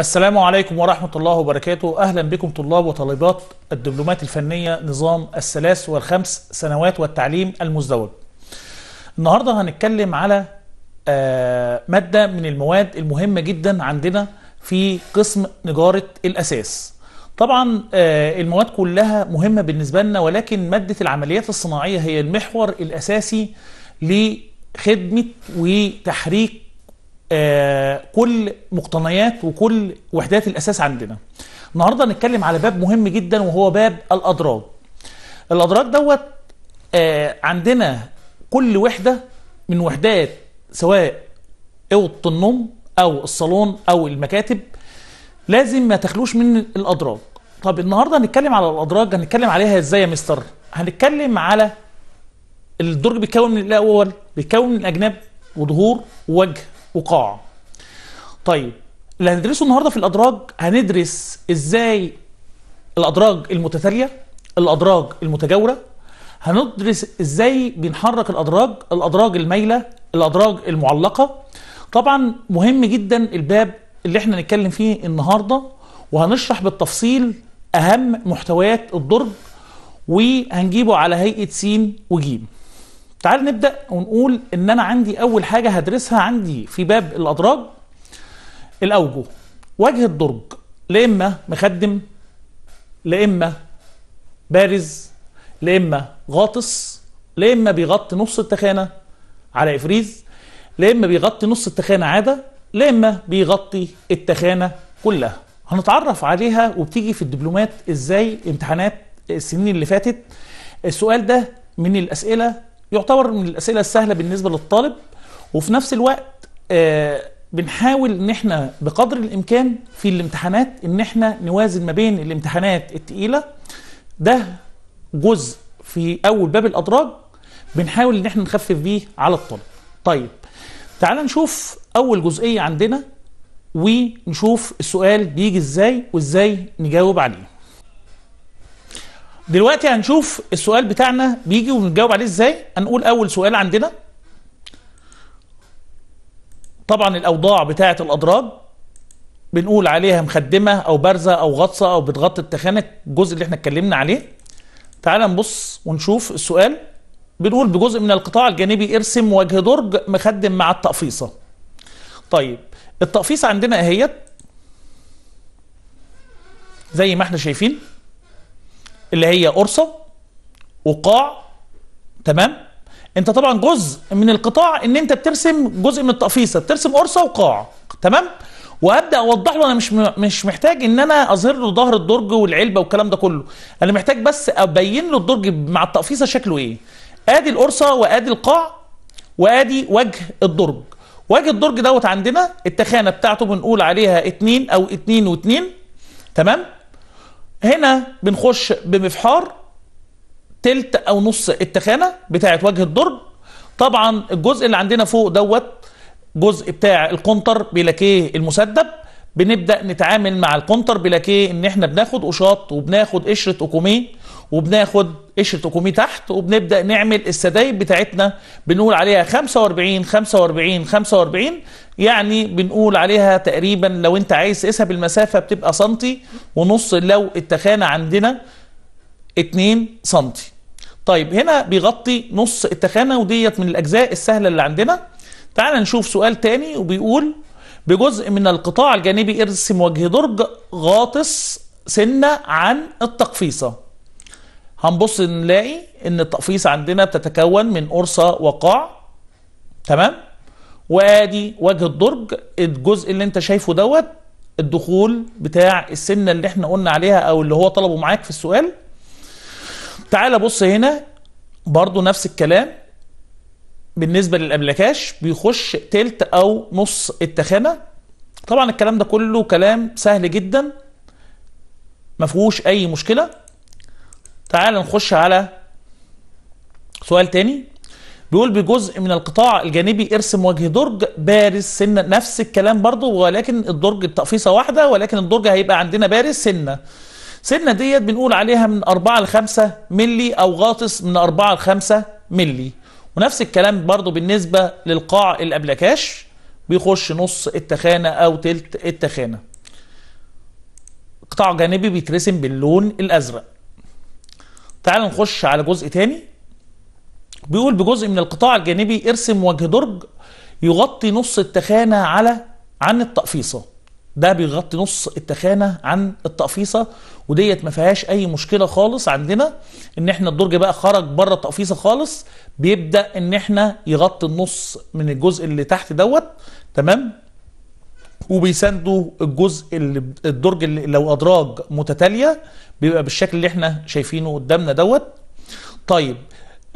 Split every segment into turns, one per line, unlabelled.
السلام عليكم ورحمة الله وبركاته أهلا بكم طلاب وطالبات الدبلومات الفنية نظام الثلاث والخمس سنوات والتعليم المزدوج النهاردة هنتكلم على آه، مادة من المواد المهمة جدا عندنا في قسم نجارة الأساس طبعا آه، المواد كلها مهمة بالنسبة لنا ولكن مادة العمليات الصناعية هي المحور الأساسي لخدمة وتحريك آه، كل مقتنيات وكل وحدات الأساس عندنا النهاردة هنتكلم على باب مهم جدا وهو باب الادراج. الادراج دوت آه، عندنا كل وحدة من وحدات سواء اوضه النوم او الصالون او المكاتب لازم ما تخلوش من الادراج طب النهارده هنتكلم على الادراج هنتكلم عليها ازاي يا مستر هنتكلم على الدرج بيتكون من الاول بيتكون من اجناب وظهور ووجه وقاع طيب اللي هندرسه النهارده في الادراج هندرس ازاي الادراج المتتاليه الادراج المتجاوره هندرس ازاي بنحرك الادراج الادراج المايله الادراج المعلقه طبعا مهم جدا الباب اللي احنا هنتكلم فيه النهارده وهنشرح بالتفصيل اهم محتويات الدرج وهنجيبه على هيئه س وج تعال نبدا ونقول ان انا عندي اول حاجه هدرسها عندي في باب الادراج الاوجه وجه الدرج لا اما مخدم لا اما بارز لا اما غاطس لا اما بيغطي نص التخانه على افريز لا اما بيغطي نص التخانه عاده لا اما بيغطي التخانه كلها هنتعرف عليها وبتيجي في الدبلومات ازاي امتحانات السنين اللي فاتت السؤال ده من الاسئله يعتبر من الاسئله السهله بالنسبه للطالب وفي نفس الوقت آه بنحاول ان احنا بقدر الامكان في الامتحانات ان احنا نوازن ما بين الامتحانات التقيله ده جزء في اول باب الادراج بنحاول ان احنا نخفف بيه على الطالب طيب تعال نشوف اول جزئيه عندنا ونشوف السؤال بيجي ازاي وازاي نجاوب عليه دلوقتي هنشوف السؤال بتاعنا بيجي ونجاوب عليه ازاي هنقول اول سؤال عندنا طبعا الاوضاع بتاعه الاضراب بنقول عليها مخدمه او بارزه او غطسه او بتغطي التخانق الجزء اللي احنا اتكلمنا عليه تعال نبص ونشوف السؤال بنقول بجزء من القطاع الجانبي ارسم وجه درج مخدم مع التقفيصه طيب التقفيصه عندنا اهيت زي ما احنا شايفين اللي هي قرصه وقاع تمام انت طبعا جزء من القطاع ان انت بترسم جزء من التقفيصه بترسم قرصه وقاع تمام وابدا اوضح له انا مش مش محتاج ان انا اظهر له ظهر الدرج والعلبه والكلام ده كله انا محتاج بس ابين له الدرج مع التقفيصه شكله ايه ادي القرصه وادي القاع وادي وجه الدرج وجه الدرج دوت عندنا التخانه بتاعته بنقول عليها 2 او 2 و2 تمام هنا بنخش بمفحار تلت او نص التخانه بتاعه وجه الدرج طبعا الجزء اللي عندنا فوق دوت جزء بتاع القنطر بلاكيه المسدب بنبدا نتعامل مع القنطر بلاكيه ان احنا بناخد قشاط وبناخد قشره اوكوميه وبناخد قشره كومي تحت وبنبدا نعمل السدايب بتاعتنا بنقول عليها 45 45 45 يعني بنقول عليها تقريبا لو انت عايز تقيسها بالمسافه بتبقى سنتي ونص لو التخانه عندنا 2 سنتي طيب هنا بيغطي نص التخانه وديت من الاجزاء السهله اللي عندنا تعال نشوف سؤال تاني وبيقول بجزء من القطاع الجانبي ارسم وجه درج غاطس سنه عن التقفيصه هنبص نلاقي ان التقفيص عندنا بتتكون من قرصه وقاع تمام وادي وجه الدرج الجزء اللي انت شايفه دوت الدخول بتاع السنه اللي احنا قلنا عليها او اللي هو طلبه معاك في السؤال تعال بص هنا برضو نفس الكلام بالنسبه للابلكاش بيخش تلت او نص التخانة طبعا الكلام ده كله كلام سهل جدا ما فيهوش اي مشكله تعال نخش على سؤال تاني بيقول بجزء من القطاع الجانبي ارسم وجه درج بارز سنه نفس الكلام برضو ولكن الدرج التقفيصه واحده ولكن الدرج هيبقى عندنا بارز سنه سنه ديت بنقول عليها من 4 ل 5 ملي او غاطس من 4 ل 5 ملي ونفس الكلام برضو بالنسبه للقاع الابلكاش بيخش نص التخانه او تلت التخانه قطاع جانبي بيترسم باللون الازرق تعال نخش على جزء تاني بيقول بجزء من القطاع الجانبي ارسم وجه درج يغطي نص التخانة على عن التقفيصة ده بيغطي نص التخانة عن التقفيصة وديت ما فيهاش أي مشكلة خالص عندنا إن إحنا الدرج بقى خرج بره التقفيصة خالص بيبدأ إن إحنا يغطي النص من الجزء اللي تحت دوت تمام وبيساندوا الجزء اللي الدرج اللي لو ادراج متتاليه بيبقى بالشكل اللي احنا شايفينه قدامنا دوت طيب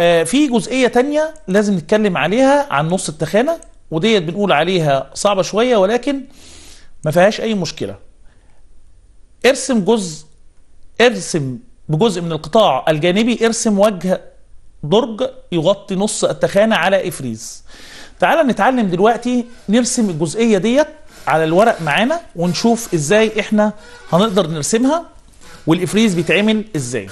آه في جزئيه تانية لازم نتكلم عليها عن نص التخانه وديت بنقول عليها صعبه شويه ولكن ما فيهاش اي مشكله ارسم جزء ارسم بجزء من القطاع الجانبي ارسم وجه درج يغطي نص التخانه على افريز تعال نتعلم دلوقتي نرسم الجزئيه ديت على الورق معانا ونشوف ازاي احنا هنقدر نرسمها والافريز بيتعمل ازاي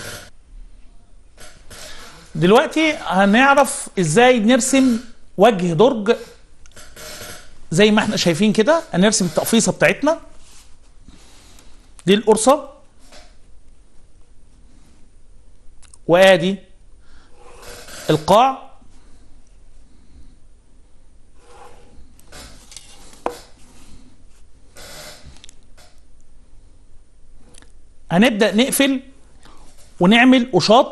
دلوقتي هنعرف ازاي نرسم وجه درج زي ما احنا شايفين كده هنرسم التقفيصه بتاعتنا دي القرصه وادي القاع هنبدا نقفل ونعمل قشاط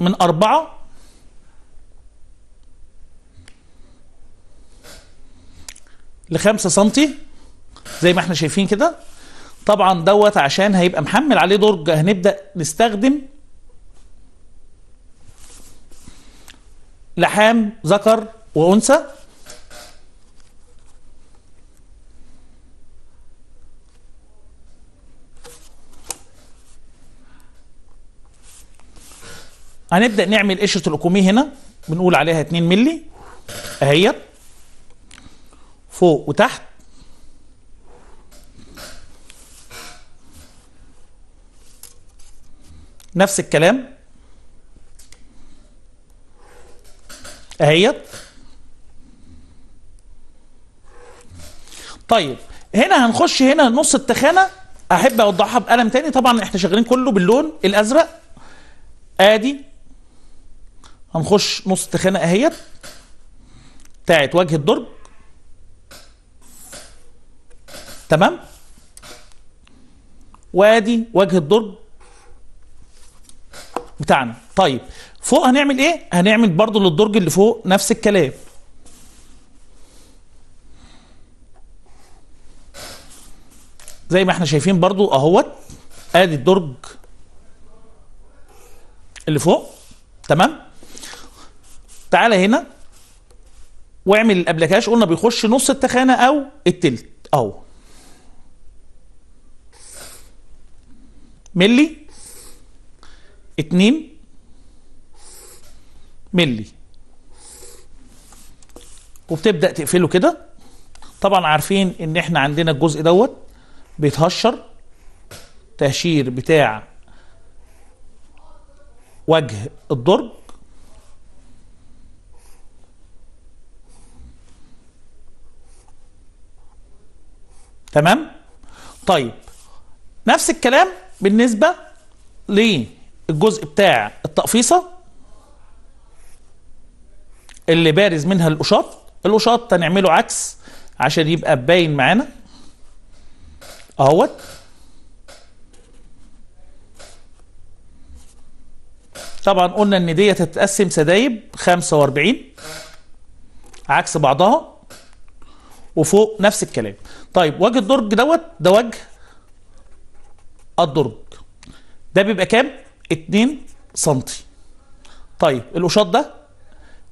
من أربعة لخمسة سنتي زي ما احنا شايفين كده طبعا دوت عشان هيبقى محمل عليه درج هنبدأ نستخدم لحام ذكر وأنثى هنبدا نعمل قشره الاكوميه هنا بنقول عليها 2 مللي اهيت فوق وتحت نفس الكلام اهيت طيب هنا هنخش هنا نص التخانه احب اوضحها بقلم تاني طبعا احنا شغالين كله باللون الازرق ادي هنخش نص خانه اهيت بتاعت وجه الدرج تمام وادي وجه الدرج بتاعنا طيب فوق هنعمل ايه هنعمل برضو للدرج اللي فوق نفس الكلام زي ما احنا شايفين برضو اهوت ادي الدرج اللي فوق تمام تعالى هنا واعمل الابلكاش قلنا بيخش نص التخانه او التلت اهو ملي اتنين ملي وبتبدا تقفله كده طبعا عارفين ان احنا عندنا الجزء دوت بيتهشر تهشير بتاع وجه الضرب تمام طيب نفس الكلام بالنسبه للجزء بتاع التقفيصه اللي بارز منها القشاط القشاط هنعمله عكس عشان يبقى باين معانا اهوت طبعا قلنا ان دي تتقسم سدايب 45 عكس بعضها وفوق نفس الكلام طيب وجه الدرج دوت ده وجه الدرج ده بيبقى كام 2 سم طيب القشاط ده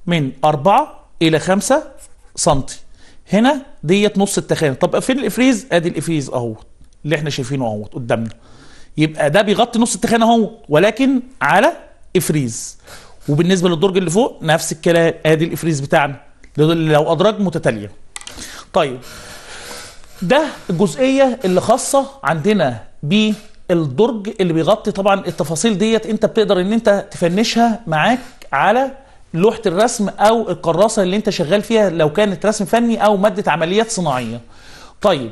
من 4 الى 5 سم هنا ديت نص التخانه طب فين الافريز ادي الافريز اهو اللي احنا شايفينه اهو قدامنا يبقى ده بيغطي نص التخانه اهو ولكن على افريز وبالنسبه للدرج اللي فوق نفس الكلام ادي الافريز بتاعنا لو ادراج متتاليه طيب ده الجزئيه اللي خاصه عندنا بالدرج اللي بيغطي طبعا التفاصيل ديت انت بتقدر ان انت تفنشها معاك على لوحه الرسم او الكراسه اللي انت شغال فيها لو كانت رسم فني او ماده عمليات صناعيه طيب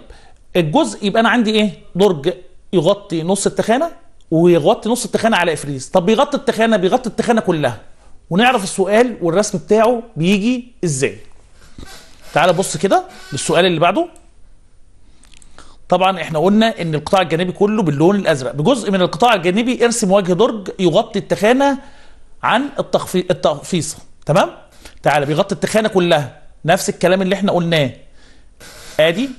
الجزء يبقى انا عندي ايه درج يغطي نص التخانه ويغطي نص التخانه على افريز طب بيغطي التخانه بيغطي التخانه كلها ونعرف السؤال والرسم بتاعه بيجي ازاي تعال بص كده للسؤال اللي بعده طبعا احنا قلنا ان القطاع الجانبي كله باللون الازرق بجزء من القطاع الجانبي ارسم وجه درج يغطي التخانه عن التقفيصه تمام تعالى بيغطي التخانه كلها نفس الكلام اللي احنا قلناه ادي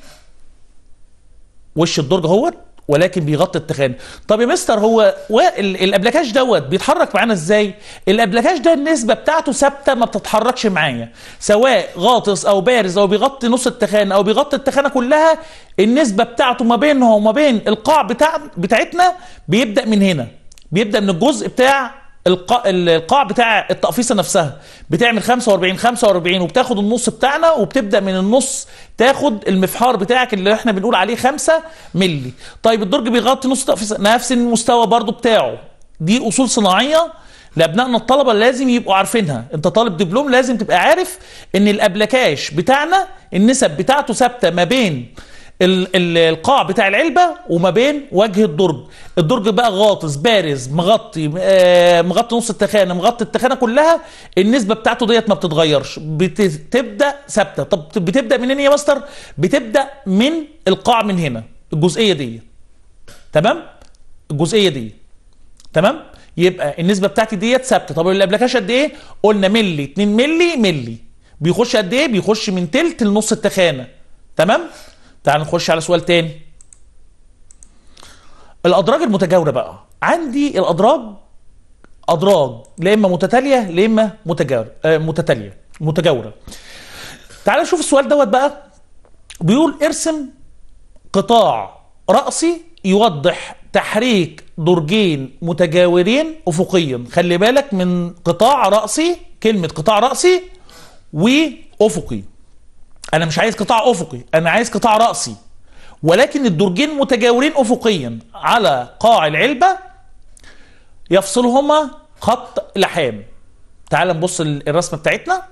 وش الدرج اهوت ولكن بيغطي التخان طب يا مستر هو الابلكاش دوت بيتحرك معانا ازاي الابلكاش ده النسبه بتاعته ثابته ما بتتحركش معايا سواء غاطس او بارز او بيغطي نص التخان او بيغطي التخانه كلها النسبه بتاعته ما بينها وما بين القاع بتاع بتاعتنا بيبدا من هنا بيبدا من الجزء بتاع القاع, القاع بتاع التقفيصه نفسها بتعمل 45 45 وبتاخد النص بتاعنا وبتبدا من النص تاخد المفحار بتاعك اللي احنا بنقول عليه 5 مللي طيب الدرج بيغطي نص التقفيصه نفس المستوى برضو بتاعه دي اصول صناعيه لابنائنا الطلبه لازم يبقوا عارفينها انت طالب دبلوم لازم تبقى عارف ان الابلكاش بتاعنا النسب بتاعته ثابته ما بين القاع بتاع العلبه وما بين وجه الدرج الدرج بقى غاطس بارز مغطي آه، مغطي نص التخانه مغطي التخانه كلها النسبه بتاعته ديت ما بتتغيرش بتبدا ثابته طب بتبدا منين يا مستر بتبدا من القاع من هنا الجزئيه دي تمام الجزئيه دي تمام يبقى النسبه بتاعتي ديت ثابته طب اللي قبلكاش قد ايه قلنا ملي 2 ملي ملي بيخش قد ايه بيخش من تلت لنص التخانه تمام تعال نخش على سؤال تاني الادراج المتجاوره بقى عندي الادراج ادراج لا اما متتاليه لا اما آه، متتاليه متجاوره تعال نشوف السؤال دوت بقى بيقول ارسم قطاع رأسي يوضح تحريك درجين متجاورين افقيا خلي بالك من قطاع رأسي كلمة قطاع رأسي وافقي انا مش عايز قطاع افقي انا عايز قطاع راسي ولكن الدرجين متجاورين افقيا على قاع العلبه يفصلهما خط لحام تعال نبص الرسمه بتاعتنا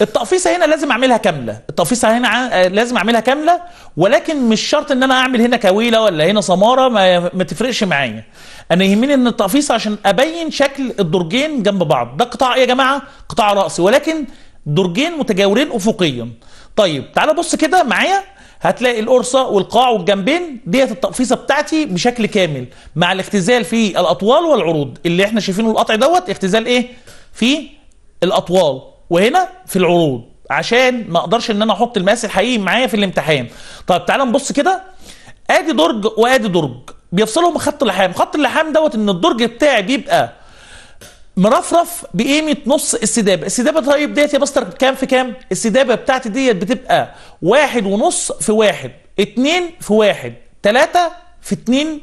التقفيصه هنا لازم اعملها كامله التقفيصه هنا آه، لازم اعملها كامله ولكن مش شرط ان انا اعمل هنا كويله ولا هنا سماره ما, ما تفرقش معايا انا يهمني ان التقفيصه عشان ابين شكل الدرجين جنب بعض ده قطاع ايه يا جماعه قطاع راسي ولكن درجين متجاورين افقيا طيب تعال بص كده معايا هتلاقي القرصه والقاع والجنبين ديت التقفيصه بتاعتي بشكل كامل مع الاختزال في الاطوال والعروض اللي احنا شايفينه القطع دوت اختزال ايه في الاطوال وهنا في العروض عشان ما اقدرش ان انا احط المقاس الحقيقي معايا في الامتحان طيب تعال نبص كده ادي درج وادي درج بيفصلهم خط اللحام خط اللحام دوت ان الدرج بتاعي بيبقى مرفرف بقيمه نص السدابه السدابه طيب ديت يا مستر كام في كام السدابه بتاعتي ديت بتبقى واحد ونص في واحد اتنين في واحد تلاتة في اتنين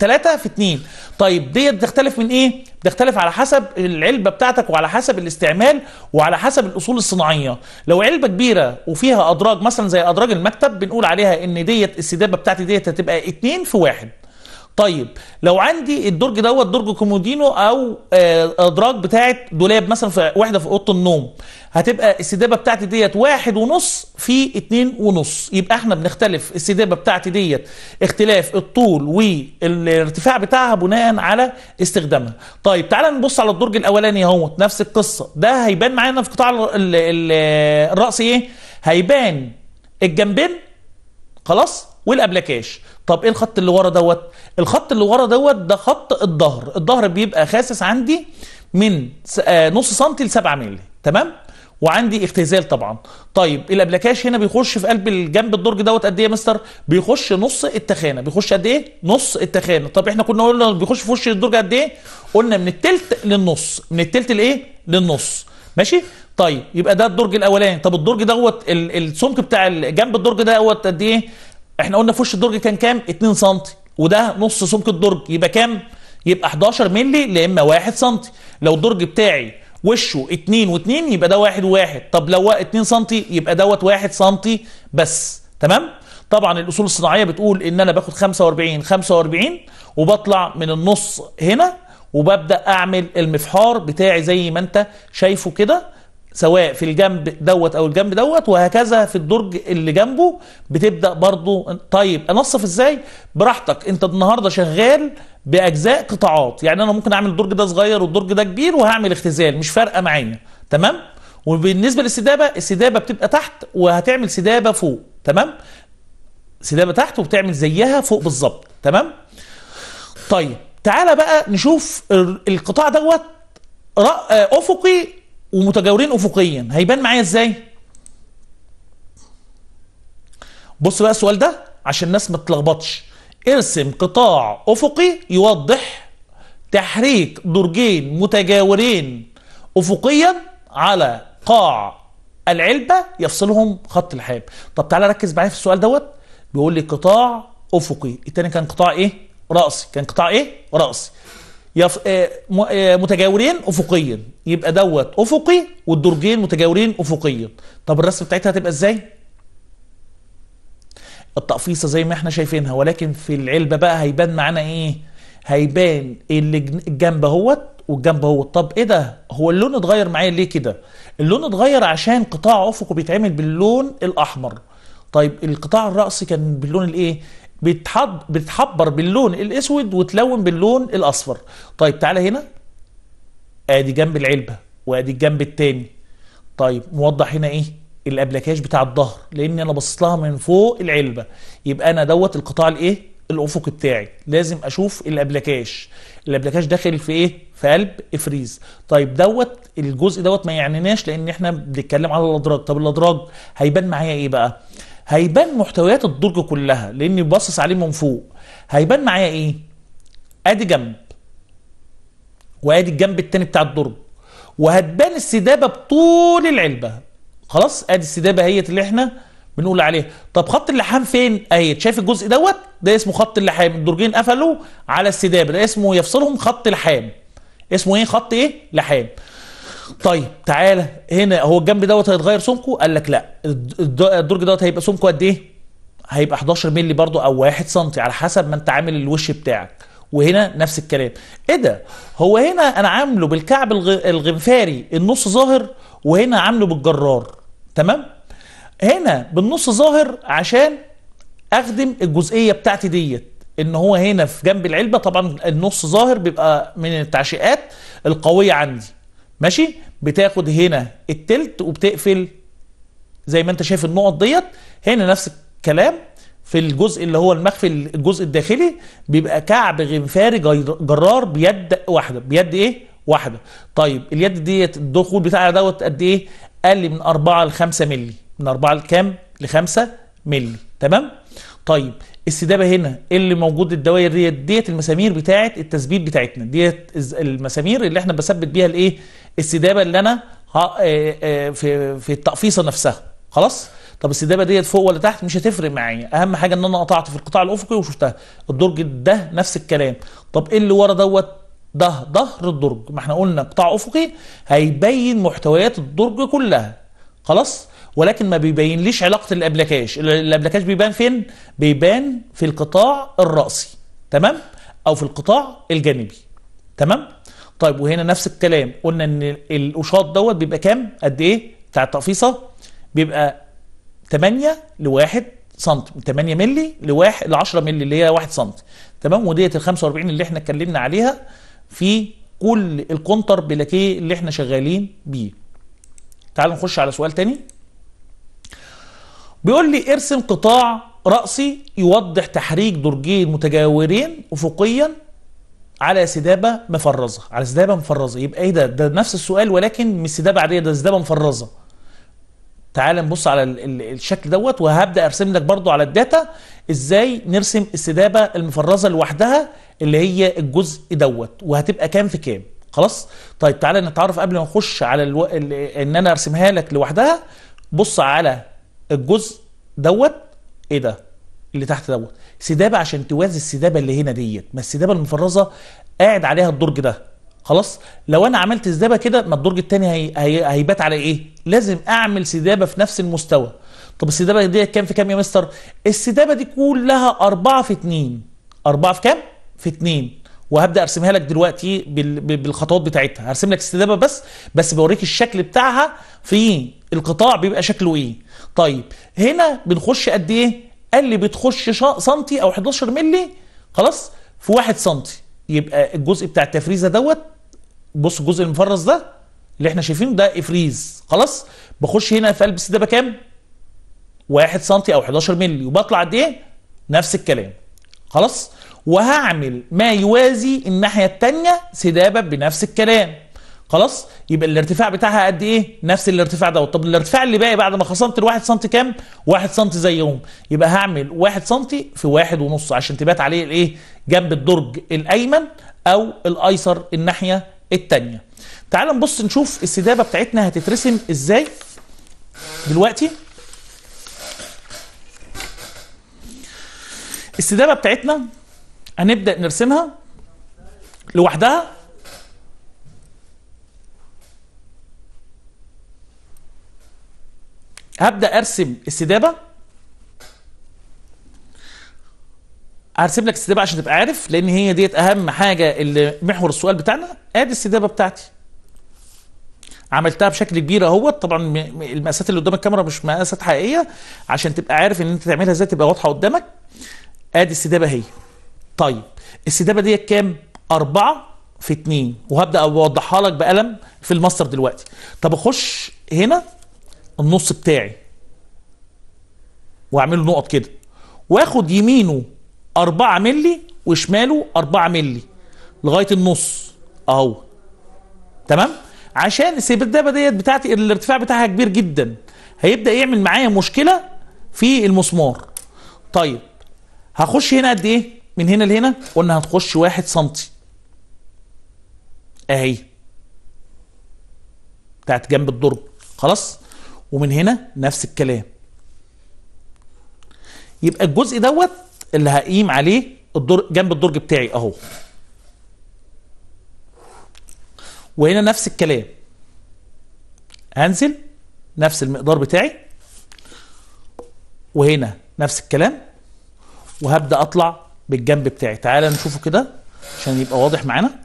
تلاتة في اتنين طيب ديت بتختلف من ايه بتختلف على حسب العلبة بتاعتك وعلى حسب الاستعمال وعلى حسب الأصول الصناعية لو علبة كبيرة وفيها أدراج مثلا زي أدراج المكتب بنقول عليها إن ديت السدابة بتاعتي ديت هتبقى اتنين في واحد طيب لو عندي الدرج دوت درج كومودينو او آه، ادراج بتاعه دولاب مثلا في واحده في اوضه النوم هتبقى السدابه بتاعتي ديت واحد ونص في اتنين ونص يبقى احنا بنختلف السدابه بتاعتي ديت اختلاف الطول والارتفاع بتاعها بناء على استخدامها طيب تعالى نبص على الدرج الاولاني اهو نفس القصه ده هيبان معانا في قطاع الرأس ايه هيبان الجنبين خلاص والابلكاش طب ايه الخط اللي ورا دوت الخط اللي ورا دوت ده خط الظهر الظهر بيبقى خاسس عندي من آه، نص سنتي ل 7 مللي تمام وعندي اختزال طبعا طيب الابلكاش هنا بيخش في قلب الجنب الدرج دوت قد ايه يا مستر بيخش نص التخانه بيخش قد ايه نص التخانه طب احنا كنا قلنا بيخش في وش الدرج قد ايه قلنا من التلت للنص من التلت لايه للنص ماشي طيب يبقى ده الدرج الاولاني طب الدرج دوت السمك بتاع جنب الدرج دوت قد ايه احنا قلنا في وش الدرج كان كام 2 سم وده نص سمك الدرج يبقى كام يبقى 11 مللي لا اما 1 سم لو الدرج بتاعي وشه 2 و2 يبقى ده 1 و1 طب لو 2 سم يبقى دوت 1 سم بس تمام طبعا الاصول الصناعيه بتقول ان انا باخد 45 45 وبطلع من النص هنا وببدا اعمل المفحار بتاعي زي ما انت شايفه كده سواء في الجنب دوت او الجنب دوت وهكذا في الدرج اللي جنبه بتبدا برضو طيب انصف ازاي براحتك انت النهارده شغال باجزاء قطاعات يعني انا ممكن اعمل الدرج ده صغير والدرج ده كبير وهعمل اختزال مش فارقه معايا تمام وبالنسبه للسدابه السدابه بتبقى تحت وهتعمل سدابه فوق تمام سدابه تحت وبتعمل زيها فوق بالظبط تمام طيب تعالى بقى نشوف القطاع دوت آه، افقي ومتجاورين افقيا هيبان معايا ازاي بص بقى السؤال ده عشان الناس ما تتلخبطش ارسم قطاع افقي يوضح تحريك درجين متجاورين افقيا على قاع العلبه يفصلهم خط الحاب طب تعالى ركز معايا في السؤال دوت بيقول لي قطاع افقي التاني كان قطاع ايه راسي كان قطاع ايه راسي يف... آه، آه، متجاورين افقيا يبقى دوت افقي والدرجين متجاورين افقيا طب الرسم بتاعتها هتبقى ازاي التقفيصه زي ما احنا شايفينها ولكن في العلبه بقى هيبان معانا ايه هيبان الجنب اهوت والجنب اهوت طب ايه ده هو اللون اتغير معايا ليه كده اللون اتغير عشان قطاع افقه بيتعمل باللون الاحمر طيب القطاع الرأسي كان باللون الايه بتحض بتحبر باللون الاسود وتلون باللون الاصفر طيب تعالى هنا ادي جنب العلبه وادي الجنب التاني طيب موضح هنا ايه الابلكاج بتاع الظهر لان انا باصص لها من فوق العلبه يبقى انا دوت القطاع الايه الافقي بتاعي لازم اشوف الابلكاش الابلكاش داخل في ايه في قلب افريز طيب دوت الجزء دوت ما يعنيناش لان احنا بنتكلم على الادراج طب الادراج هيبان معايا ايه بقى هيبان محتويات الدرج كلها لاني باصص عليه من فوق هيبان معايا ايه ادي جنب وادي الجنب التاني بتاع الدرج وهتبان السدابه بطول العلبه خلاص ادي السدابه هيت اللي احنا بنقول عليها طب خط اللحام فين اهي شايف الجزء دوت ده اسمه خط اللحام الدرجين قفلوا على السدابه ده اسمه يفصلهم خط لحام اسمه ايه خط ايه لحام طيب تعالى هنا هو الجنب دوت هيتغير سمكه قال لك لا الدرج دوت هيبقى سمكه قد ايه هيبقى 11 مللي برضو او 1 سم على حسب ما انت عامل الوش بتاعك وهنا نفس الكلام ايه ده هو هنا انا عامله بالكعب الغنفاري النص ظاهر وهنا عامله بالجرار تمام هنا بالنص ظاهر عشان اخدم الجزئيه بتاعتي ديت ان هو هنا في جنب العلبه طبعا النص ظاهر بيبقى من التعشيقات القويه عندي ماشي بتاخد هنا التلت وبتقفل زي ما انت شايف النقط ديت هنا نفس الكلام في الجزء اللي هو المخفي الجزء الداخلي بيبقى كعب غنفاري جرار بيد واحده بيد ايه واحده طيب اليد ديت الدخول بتاعها دوت قد ايه اقل من 4 ل 5 مللي من 4 لكام ل 5 مللي تمام طيب السدابه هنا اللي موجود الدوائر ديت ديت المسامير بتاعت التثبيت بتاعتنا ديت المسامير اللي احنا بثبت بيها الايه استدابه اللي انا آه، آه، في في التقفيصه نفسها خلاص طب السدابه ديت فوق ولا تحت مش هتفرق معايا اهم حاجه ان انا قطعت في القطاع الافقي وشفتها الدرج ده نفس الكلام طب ايه اللي ورا دوت ده ظهر الدرج ما احنا قلنا قطاع افقي هيبين محتويات الدرج كلها خلاص ولكن ما بيبينليش علاقه الابلكاش الابلكاش بيبان فين بيبان في القطاع الراسي تمام او في القطاع الجانبي تمام طيب وهنا نفس الكلام قلنا ان القشاط دوت بيبقى كام قد ايه بتاع التقفيصه بيبقى 8 ل 1 سم 8 مللي ل 1 ل 10 مللي اللي هي 1 سم تمام وديت ال 45 اللي احنا اتكلمنا عليها في كل الكونتر بلاكيه اللي احنا شغالين بيه تعالوا نخش على سؤال تاني بيقول لي ارسم قطاع رأسي يوضح تحريك درجين متجاورين أفقيا على سدابه مفرزه على سدابه مفرزه يبقى ايه ده ده نفس السؤال ولكن مش سدابه عاديه ده سدابه مفرزه تعال نبص على الشكل دوت وهبدا ارسم لك برضو على الداتا ازاي نرسم السدابه المفرزه لوحدها اللي هي الجزء دوت وهتبقى كام في كام خلاص طيب تعالى نتعرف قبل ما نخش على الو... ان انا ارسمها لك لوحدها بص على الجزء دوت ايه ده اللي تحت دوت سدابه عشان توازي السدابه اللي هنا ديت ما السدابه المفرزه قاعد عليها الدرج ده خلاص لو انا عملت سدابه كده ما الدرج الثاني هي... هي... هيبات على ايه لازم اعمل سدابه في نفس المستوى طب السدابه ديت كام في كام يا مستر السدابه دي كلها 4 في 2 4 في كام في 2 وهبدا ارسمها لك دلوقتي بالخطوات بتاعتها هرسم لك السدابه بس بس بوريك الشكل بتاعها في إيه. القطاع بيبقى شكله ايه طيب هنا بنخش قد ايه قال لي بتخش سنتي او 11 مللي خلاص في 1 سنتي يبقى الجزء بتاع التفريزه دوت بص الجزء المفرز ده اللي احنا شايفينه ده افريز خلاص بخش هنا في قلب السي ده بكام 1 سنتي او 11 مللي وبطلع قد ايه نفس الكلام خلاص وهعمل ما يوازي الناحيه الثانيه سدابه بنفس الكلام خلاص يبقى الارتفاع بتاعها قد ايه نفس الارتفاع دوت طب الارتفاع اللي باقي بعد ما خصمت الواحد سم كام واحد سم زيهم يبقى هعمل واحد سم في واحد ونص عشان تبات عليه الايه جنب الدرج الايمن او الايسر الناحيه الثانيه تعال نبص نشوف السدابه بتاعتنا هتترسم ازاي دلوقتي السدابه بتاعتنا هنبدا نرسمها لوحدها هبدا ارسم استدابه هرسم لك استدابه عشان تبقى عارف لان هي ديت اهم حاجه اللي محور السؤال بتاعنا ادي الاستدابه بتاعتي عملتها بشكل كبير اهوت طبعا المقاسات اللي قدام الكاميرا مش مقاسات حقيقيه عشان تبقى عارف ان انت تعملها ازاي تبقى واضحه قدامك ادي استدابه هي طيب استدابه ديت كام أربعة في اتنين وهبدا اوضحها لك بقلم في الماستر دلوقتي طب اخش هنا النص بتاعي واعمله نقط كده واخد يمينه 4 مللي وشماله 4 مللي لغايه النص اهو تمام عشان السبدابه ديت بتاعتي الارتفاع بتاعها كبير جدا هيبدا يعمل معايا مشكله في المسمار طيب هخش هنا قد ايه من هنا لهنا قلنا هتخش واحد سنتي اهي بتاعت جنب الدرج خلاص ومن هنا نفس الكلام يبقى الجزء دوت اللي هقيم عليه الدرج جنب الدرج بتاعي اهو وهنا نفس الكلام هنزل نفس المقدار بتاعي وهنا نفس الكلام وهبدا اطلع بالجنب بتاعي تعالى نشوفه كده عشان يبقى واضح معانا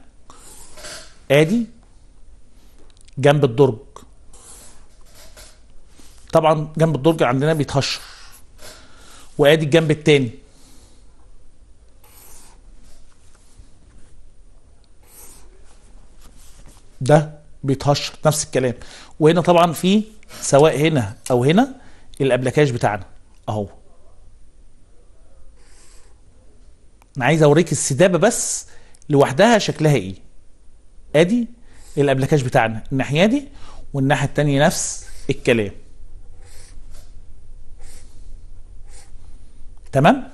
ادي جنب الدرج طبعا جنب الدرج عندنا بيتهشر وادي الجنب التاني ده بيتهشر نفس الكلام وهنا طبعا في سواء هنا او هنا الابلكاش بتاعنا اهو انا عايز اوريك السدابه بس لوحدها شكلها ايه ادي الابلكاش بتاعنا الناحيه دي والناحيه التانية نفس الكلام تمام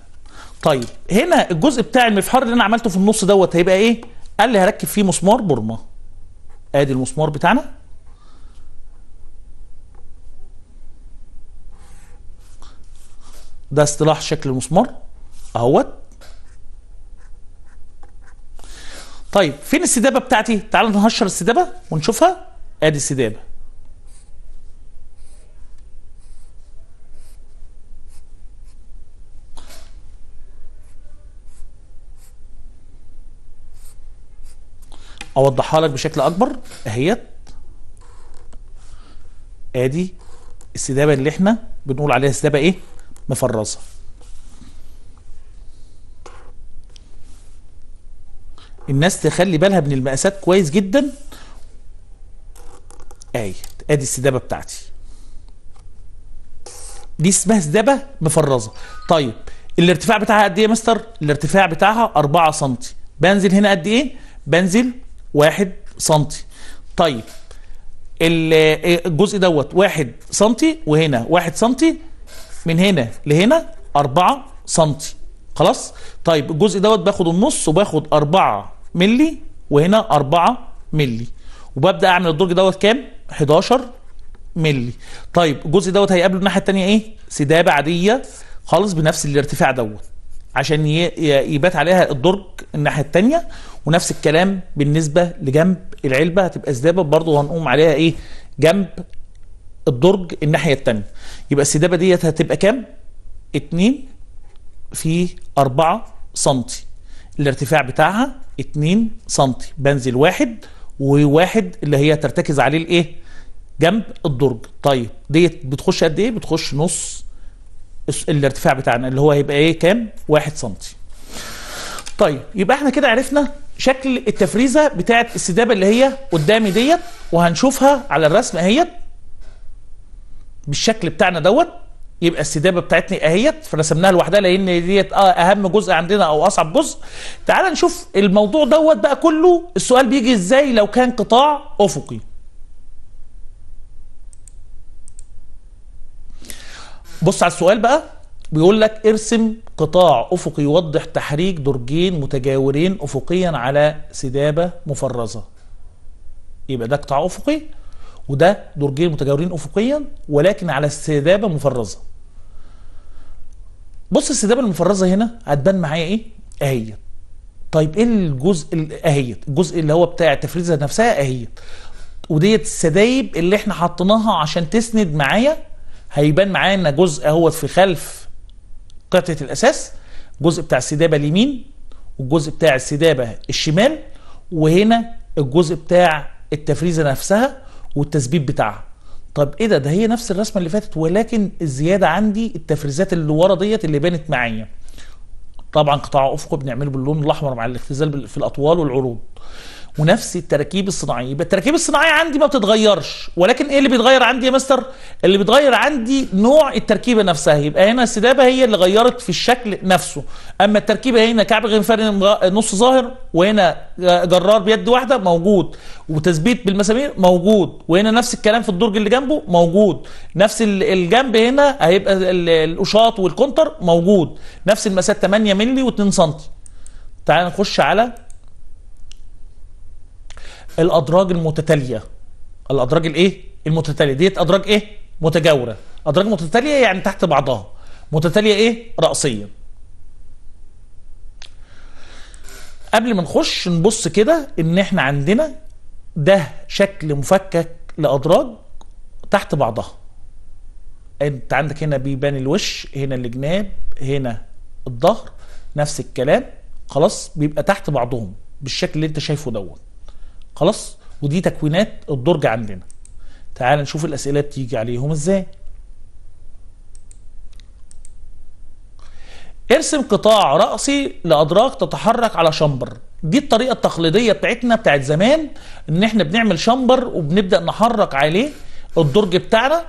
طيب هنا الجزء بتاع المفحار اللي انا عملته في النص دوت هيبقى ايه قال لي هركب فيه مسمار برمه ادي المسمار بتاعنا ده اصطلاح شكل المسمار اهوت طيب فين السدابه بتاعتي تعالى نهشر السدابه ونشوفها ادي السدابه اوضحها لك بشكل اكبر اهيت ادي السدابه اللي احنا بنقول عليها سدابه ايه مفرزه الناس تخلي بالها من المقاسات كويس جدا اهي ادي السدابه بتاعتي دي اسمها سدابه مفرزه طيب الارتفاع بتاعها قد ايه يا مستر الارتفاع بتاعها 4 سم بنزل هنا قد ايه بنزل واحد سنتي طيب الجزء دوت واحد سنتي وهنا واحد سنتي من هنا لهنا أربعة سنتي خلاص طيب الجزء دوت باخد النص وباخد أربعة ملي وهنا أربعة ملي وببدأ أعمل الدرج دوت كام 11 ملي طيب الجزء دوت هيقابله الناحية الثانيه إيه سدابة عادية خالص بنفس الارتفاع دوت عشان يبات عليها الدرج الناحيه الثانيه ونفس الكلام بالنسبه لجنب العلبه هتبقى سدابه برضه هنقوم عليها ايه جنب الدرج الناحيه الثانيه يبقى السدابه ديت هتبقى كام 2 في 4 سم الارتفاع بتاعها 2 سم بنزل واحد وواحد اللي هي ترتكز عليه الايه جنب الدرج طيب ديت بتخش قد ايه بتخش نص الارتفاع بتاعنا اللي هو هيبقى ايه كام 1 سم طيب يبقى احنا كده عرفنا شكل التفريزه بتاعه السدابه اللي هي قدامي ديت وهنشوفها على الرسم اهيت بالشكل بتاعنا دوت يبقى السدابه بتاعتنا اهيت فرسمناها لوحدها لان ديت اه اهم جزء عندنا او اصعب جزء تعال نشوف الموضوع دوت بقى كله السؤال بيجي ازاي لو كان قطاع افقي بص على السؤال بقى بيقول لك ارسم قطاع افقي يوضح تحريك درجين متجاورين افقيا على سدابه مفرزه يبقى ده قطاع افقي وده درجين متجاورين افقيا ولكن على سدابه مفرزه بص السدابه المفرزه هنا هتبان معايا ايه اهيت طيب ايه الجزء اهيت الجزء اللي هو بتاع تفريزها نفسها اهيت وديت السدايب اللي احنا حطيناها عشان تسند معايا هيبان معانا جزء اهوت في خلف قطعه الاساس جزء بتاع السدابه اليمين والجزء بتاع السدابه الشمال وهنا الجزء بتاع التفريزه نفسها والتسبيب بتاعها طب ايه ده ده هي نفس الرسمه اللي فاتت ولكن الزياده عندي التفريزات اللي ورا ديت اللي بانت معايا طبعا قطاع افقي بنعمله باللون الاحمر مع الاختزال في الاطوال والعروض ونفس التراكيب الصناعيه يبقى التراكيب الصناعيه عندي ما بتتغيرش ولكن ايه اللي بيتغير عندي يا مستر اللي بيتغير عندي نوع التركيبه نفسها يبقى هنا السدابه هي اللي غيرت في الشكل نفسه اما التركيبه هنا كعب غنفر نص ظاهر وهنا جرار بيد واحده موجود وتثبيت بالمسامير موجود وهنا نفس الكلام في الدرج اللي جنبه موجود نفس الجنب هنا هيبقى القشاط والكونتر موجود نفس المسافه 8 مللي و2 سم تعال نخش على الادراج المتتاليه الادراج الايه المتتاليه ديت ادراج ايه متجاوره ادراج متتاليه يعني تحت بعضها متتاليه ايه راسيه قبل ما نخش نبص كده ان احنا عندنا ده شكل مفكك لادراج تحت بعضها انت عندك هنا بيبان الوش هنا الجناب هنا الظهر نفس الكلام خلاص بيبقى تحت بعضهم بالشكل اللي انت شايفه دوت خلاص ودي تكوينات الدرج عندنا تعال نشوف الاسئله بتيجي عليهم ازاي ارسم قطاع رأسي لأدراج تتحرك على شمبر دي الطريقة التقليدية بتاعتنا بتاعت زمان ان احنا بنعمل شمبر وبنبدأ نحرك عليه الدرج بتاعنا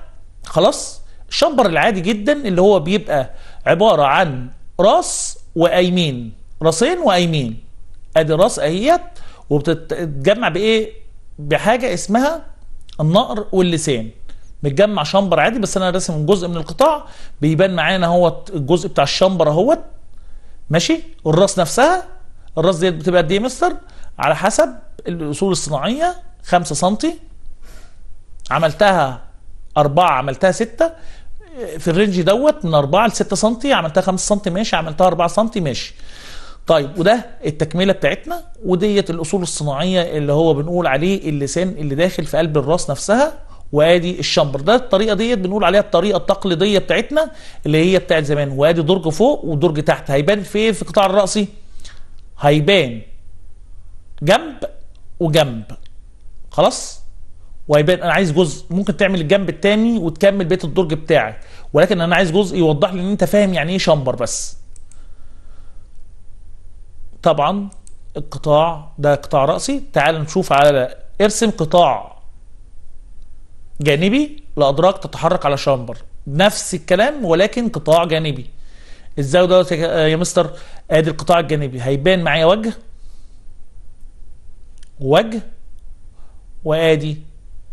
خلاص الشمبر العادي جدا اللي هو بيبقى عبارة عن راس وأيمين راسين وأيمين ادي راس اهيت وبتتجمع بايه بحاجه اسمها النقر واللسان متجمع شمبر عادي بس انا راسم جزء من القطاع بيبان معانا اهوت الجزء بتاع الشمبر اهوت ماشي والراس نفسها الراس ديت بتبقى قد ايه مستر على حسب الاصول الصناعيه 5 سم عملتها أربعة عملتها ستة في الرينج دوت من 4 ل 6 سم عملتها 5 سم ماشي عملتها 4 سم ماشي طيب وده التكملة بتاعتنا وديت الأصول الصناعية اللي هو بنقول عليه اللسان اللي داخل في قلب الراس نفسها وادي الشمبر ده الطريقة ديت بنقول عليها الطريقة التقليدية بتاعتنا اللي هي بتاعت زمان وادي درج فوق ودرج تحت هيبان في ايه في قطاع الرأسي هيبان جنب وجنب خلاص وهيبان انا عايز جزء ممكن تعمل الجنب التاني وتكمل بيت الدرج بتاعك ولكن انا عايز جزء يوضح لي ان انت فاهم يعني ايه شمبر بس طبعا القطاع ده قطاع رأسي تعال نشوف على ارسم قطاع جانبي لأدراج تتحرك على شامبر نفس الكلام ولكن قطاع جانبي ازاي دوت يا مستر ادي القطاع الجانبي هيبان معايا وجه وجه وادي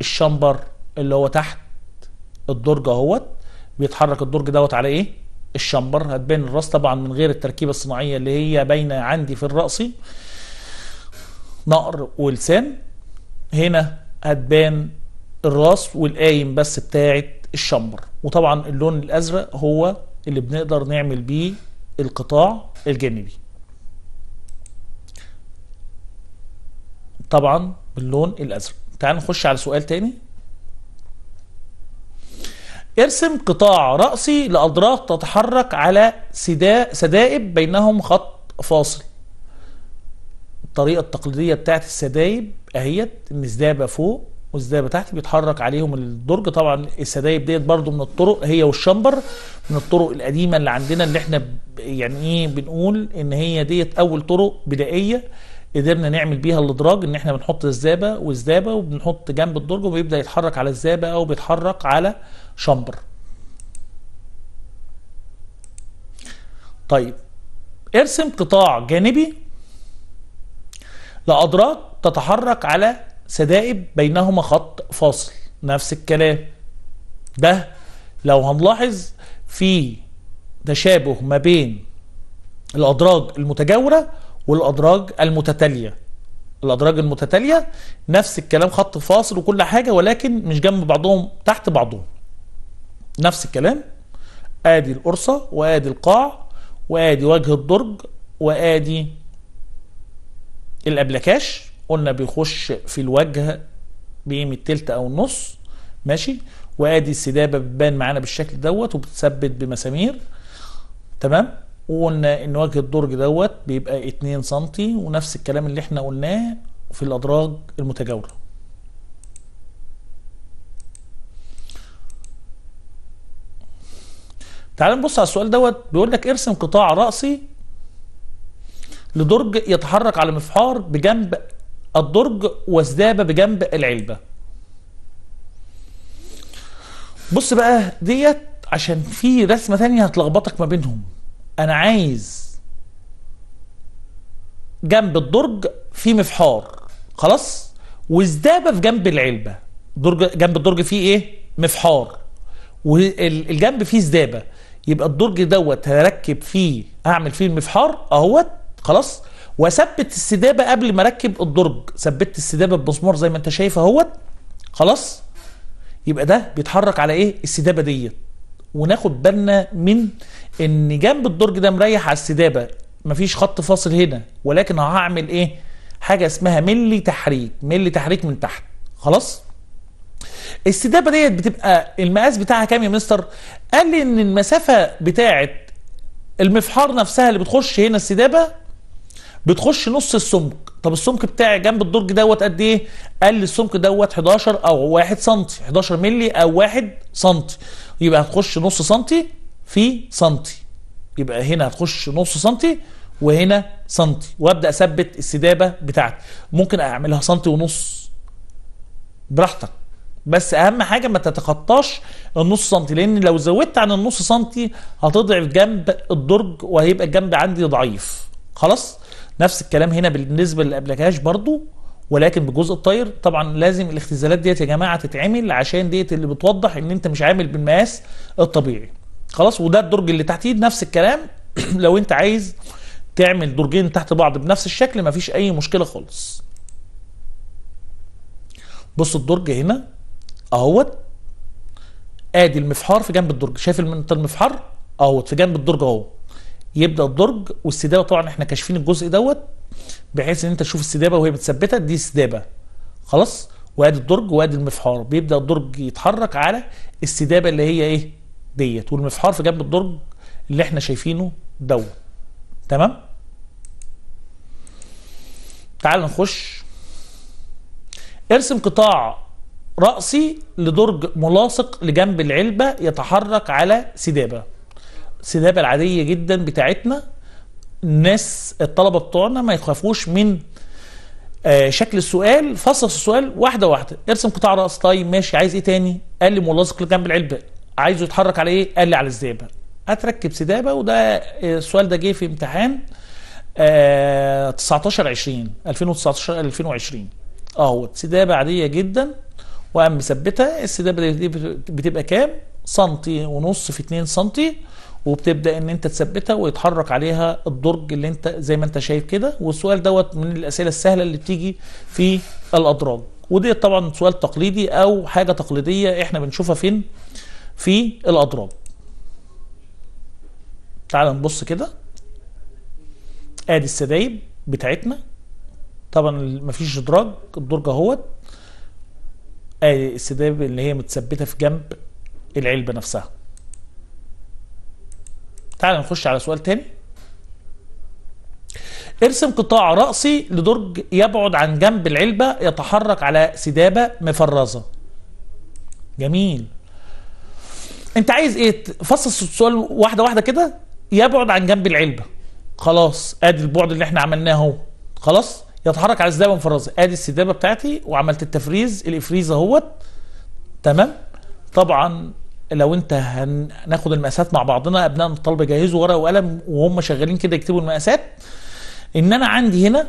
الشامبر اللي هو تحت الدرج اهوت بيتحرك الدرج دوت على ايه الشمبر هتبان الراس طبعا من غير التركيبه الصناعيه اللي هي باينه عندي في الراس نقر ولسان هنا هتبان الراس والقايم بس بتاعه الشمبر وطبعا اللون الازرق هو اللي بنقدر نعمل بيه القطاع الجانبي طبعا باللون الازرق تعال نخش على سؤال تاني ارسم قطاع رأسي لأضراط تتحرك على سدائب بينهم خط فاصل الطريقة التقليدية بتاعت السدايب اهيت المزدابة فوق والزدابة تحت بيتحرك عليهم الدرج طبعا السدايب ديت برضو من الطرق هي والشمبر من الطرق القديمة اللي عندنا اللي احنا يعني ايه بنقول ان هي ديت اول طرق بدائية قدرنا نعمل بيها الادراج ان احنا بنحط الزابه والزابه وبنحط جنب الدرج وبيبدا يتحرك على الزابه او بيتحرك على شمبر طيب ارسم قطاع جانبي لأدراج تتحرك على سدائب بينهما خط فاصل نفس الكلام ده لو هنلاحظ في تشابه ما بين الأدراج المتجاورة والأدراج المتتالية الأدراج المتتالية نفس الكلام خط فاصل وكل حاجة ولكن مش جنب بعضهم تحت بعضهم نفس الكلام آدي القرصة وآدي القاع وآدي وجه الدرج وآدي الأبلكاش قلنا بيخش في الوجه بقيمة التلت أو النص ماشي وآدي السدابة بتبان معانا بالشكل دوت وبتثبت بمسامير تمام وقلنا ان وجه الدرج دوت بيبقى 2 سم ونفس الكلام اللي احنا قلناه في الادراج المتجاوره تعال نبص على السؤال دوت بيقول لك ارسم قطاع رأسي لدرج يتحرك على مفحار بجنب الدرج وسدابة بجنب العلبة بص بقى ديت عشان في رسمة ثانية هتلخبطك ما بينهم انا عايز جنب الدرج في مفحار خلاص وزدابه في جنب العلبه درج جنب الدرج فيه ايه مفحار والجنب فيه زدابه يبقى الدرج دوت هركب فيه اعمل فيه المفحار اهوت خلاص واثبت السدابه قبل ما اركب الدرج ثبتت السدابه بمسمار زي ما انت شايف اهوت خلاص يبقى ده بيتحرك على ايه السدابه ديت وناخد بالنا من ان جنب الدرج ده مريح على السدابه مفيش خط فاصل هنا ولكن هعمل ايه حاجه اسمها ملي تحريك ملي تحريك من تحت خلاص السدابه ديت بتبقى المقاس بتاعها كام يا مستر قال لي ان المسافه بتاعه المفحار نفسها اللي بتخش هنا السدابه بتخش نص السمك طب السمك بتاعي جنب الدرج دوت قد ايه قال لي السمك دوت 11 او 1 سم 11 ملي او 1 سم يبقى هتخش نص سنتي في سنتي يبقى هنا هتخش نص سنتي وهنا سنتي وابدا اثبت السدابه بتاعتي ممكن اعملها سنتي ونص براحتك بس اهم حاجه ما تتخطاش النص سنتي لان لو زودت عن النص سنتي هتضعف جنب الدرج وهيبقى الجنب عندي ضعيف خلاص نفس الكلام هنا بالنسبه للابلكاش برضو ولكن بالجزء الطاير طبعا لازم الاختزالات ديت يا جماعه تتعمل عشان ديت اللي بتوضح ان انت مش عامل بالمقاس الطبيعي خلاص وده الدرج اللي تحتيه نفس الكلام لو انت عايز تعمل درجين تحت بعض بنفس الشكل مفيش اي مشكله خالص بص الدرج هنا اهوت ادي المفحار في جنب الدرج شايف انت المفحار اهوت في جنب الدرج اهو يبدا الدرج والسداوه طبعا احنا كاشفين الجزء دوت بحيث ان انت تشوف السدابه وهي متثبته دي سدابه خلاص وادي الدرج وادي المفحار بيبدا الدرج يتحرك على السدابه اللي هي ايه ديت والمفحار في جنب الدرج اللي احنا شايفينه دوت تمام تعال نخش ارسم قطاع رأسي لدرج ملاصق لجنب العلبة يتحرك على سدابة السدابة العادية جدا بتاعتنا الناس الطلبه بتوعنا ما يخافوش من آه، شكل السؤال فصص السؤال واحده واحده ارسم قطاع راس طيب ماشي عايز ايه تاني قال لي ملاصق جنب العلبه عايزه يتحرك على ايه قال لي على الزئبه هتركب سدابه وده آه، السؤال ده جه في امتحان آه 19 20 2019 2020 اهوت سدابه عاديه جدا وقام مثبتها السدابه دي بتبقى كام سنتي ونص في 2 سنتي وبتبدا ان انت تثبتها ويتحرك عليها الدرج اللي انت زي ما انت شايف كده والسؤال دوت من الاسئله السهله اللي بتيجي في الادراج ودي طبعا سؤال تقليدي او حاجه تقليديه احنا بنشوفها فين في الادراج تعال نبص كده ادي السدايب بتاعتنا طبعا مفيش ادراج الدرج اهوت ادي السدايب اللي هي متثبته في جنب العلبه نفسها تعال نخش على سؤال تاني ارسم قطاع رأسي لدرج يبعد عن جنب العلبة يتحرك على سدابة مفرزة جميل انت عايز ايه فصص السؤال واحدة واحدة كده يبعد عن جنب العلبة خلاص ادي البعد اللي احنا عملناه اهو خلاص يتحرك على سدابة مفرزة ادي السدابة بتاعتي وعملت التفريز الافريز اهوت تمام طبعا لو انت هناخد المقاسات مع بعضنا ابناء الطلبه جهزوا ورقه وقلم وهم شغالين كده يكتبوا المقاسات ان انا عندي هنا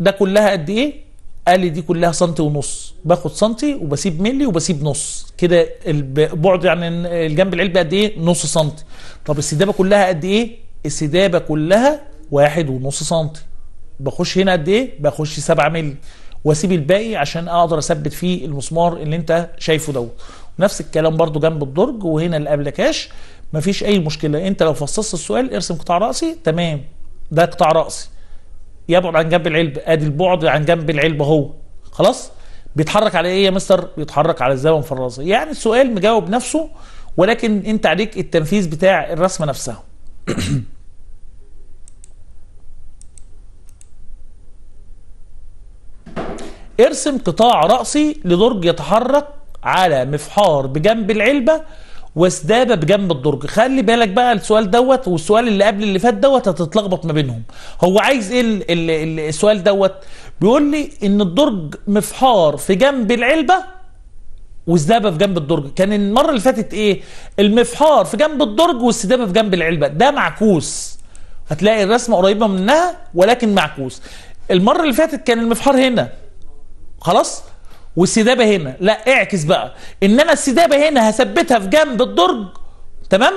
ده كلها قد ايه قال لي دي كلها سنتي ونص باخد سنتي وبسيب ملي وبسيب نص كده البعد يعني الجنب العلبي قد ايه نص سنتي طب السدابه كلها قد ايه السدابه كلها واحد ونص سنتي بخش هنا قد ايه بخش 7 ملي واسيب الباقي عشان اقدر اثبت فيه المسمار اللي انت شايفه دوت نفس الكلام برضو جنب الدرج وهنا اللي كاش مفيش اي مشكله انت لو فصصت السؤال ارسم قطاع راسي تمام ده قطاع راسي يبعد عن جنب العلب ادي البعد عن جنب العلب اهو خلاص بيتحرك على ايه يا مستر بيتحرك على الزاويه المفرزه يعني السؤال مجاوب نفسه ولكن انت عليك التنفيذ بتاع الرسمه نفسها ارسم قطاع رأسي لدرج يتحرك على مفحار بجنب العلبه وسدابه بجنب الدرج خلي بالك بقى السؤال دوت والسؤال اللي قبل اللي فات دوت هتتلخبط ما بينهم هو عايز ايه السؤال دوت بيقول لي ان الدرج مفحار في جنب العلبه والسدابه في جنب الدرج كان المره اللي فاتت ايه المفحار في جنب الدرج والسدابه في جنب العلبه ده معكوس هتلاقي الرسمه قريبه منها ولكن معكوس المره اللي فاتت كان المفحار هنا خلاص والسدابه هنا لا اعكس بقى ان انا السدابه هنا هثبتها في جنب الدرج تمام